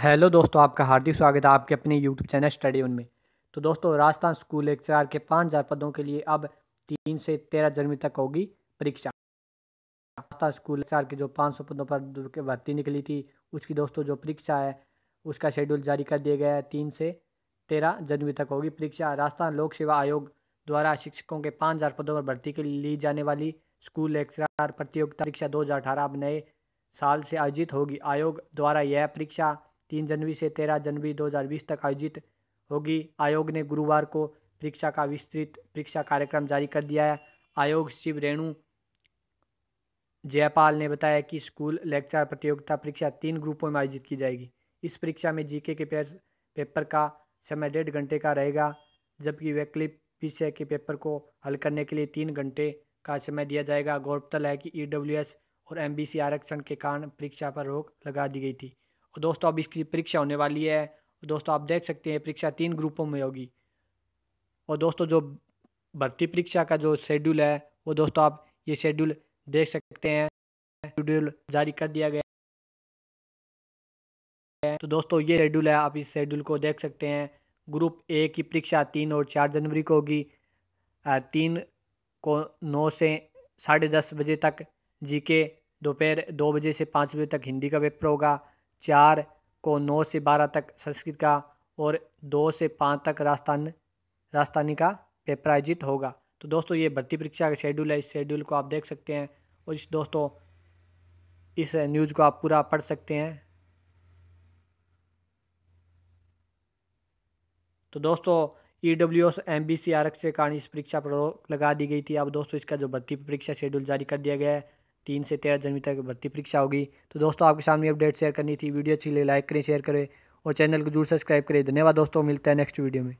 hello दोस्तों आपका हार्दिक स्वागत है आपके अपने यूट्यूब चैनल स्टडी में तो दोस्तों राजस्थान स्कूल लेक्चरार के पाँच हज़ार पदों के लिए अब तीन से तेरह जनवरी तक होगी परीक्षा राजस्थान स्कूल लेक्चरार के जो पाँच सौ पदों पर भर्ती निकली थी उसकी दोस्तों जो परीक्षा है उसका शेड्यूल जारी कर दिया गया है तीन से तेरह जनवरी तक होगी परीक्षा राजस्थान लोक सेवा आयोग द्वारा शिक्षकों के पाँच हज़ार पदों पर भर्ती के लिए ली जाने वाली स्कूल लेक्चरार प्रतियोगिता परीक्षा दो हज़ार अठारह अब नए साल से आयोजित होगी आयोग द्वारा यह परीक्षा तीन जनवरी से तेरह जनवरी 2020 तक आयोजित होगी आयोग ने गुरुवार को परीक्षा का विस्तृत परीक्षा कार्यक्रम जारी कर दिया है आयोग शिव रेणु जयपाल ने बताया कि स्कूल लेक्चर प्रतियोगिता परीक्षा तीन ग्रुपों में आयोजित की जाएगी इस परीक्षा में जीके के पेपर का समय डेढ़ घंटे का रहेगा जबकि वैकल्पिक विषय के पेपर को हल करने के लिए तीन घंटे का समय दिया जाएगा गौरतलब है कि ई और एम आरक्षण के कारण परीक्षा पर रोक लगा दी गई थी तो दोस्तों अब इसकी परीक्षा होने वाली है दोस्तों आप देख सकते हैं परीक्षा तीन ग्रुपों में होगी और दोस्तों जो भर्ती परीक्षा का जो शेड्यूल है वो दोस्तों आप ये शेड्यूल देख सकते हैं शेड्यूल जारी कर दिया गया है तो दोस्तों ये शेड्यूल है आप इस शेड्यूल को देख सकते हैं ग्रुप ए की परीक्षा तीन और चार जनवरी को होगी तीन को नौ से साढ़े दस बजे तक जीके दोपहर दो बजे से पाँच बजे तक हिंदी का पेपर होगा चार को नौ से बारह तक संस्कृत का और दो से पाँच तक राजस्थान राजस्थानी का पेपर आयोजित होगा तो दोस्तों ये भर्ती परीक्षा का शेड्यूल है इस शेड्यूल को आप देख सकते हैं और इस दोस्तों इस न्यूज़ को आप पूरा पढ़ सकते हैं तो दोस्तों E W S M B C आरक्षण के कारण इस परीक्षा पर रोक लगा दी गई थी अब दोस्तों इसका जो भर्ती परीक्षा शेड्यूल जारी कर दिया गया है तीन से तेरह जनवरी तक भर्ती परीक्षा होगी तो दोस्तों आपके सामने अपडेट शेयर करनी थी वीडियो अच्छी लगे लाइक करें शेयर करें और चैनल को जरूर सब्सक्राइब करें धन्यवाद दोस्तों मिलता है नेक्स्ट वीडियो में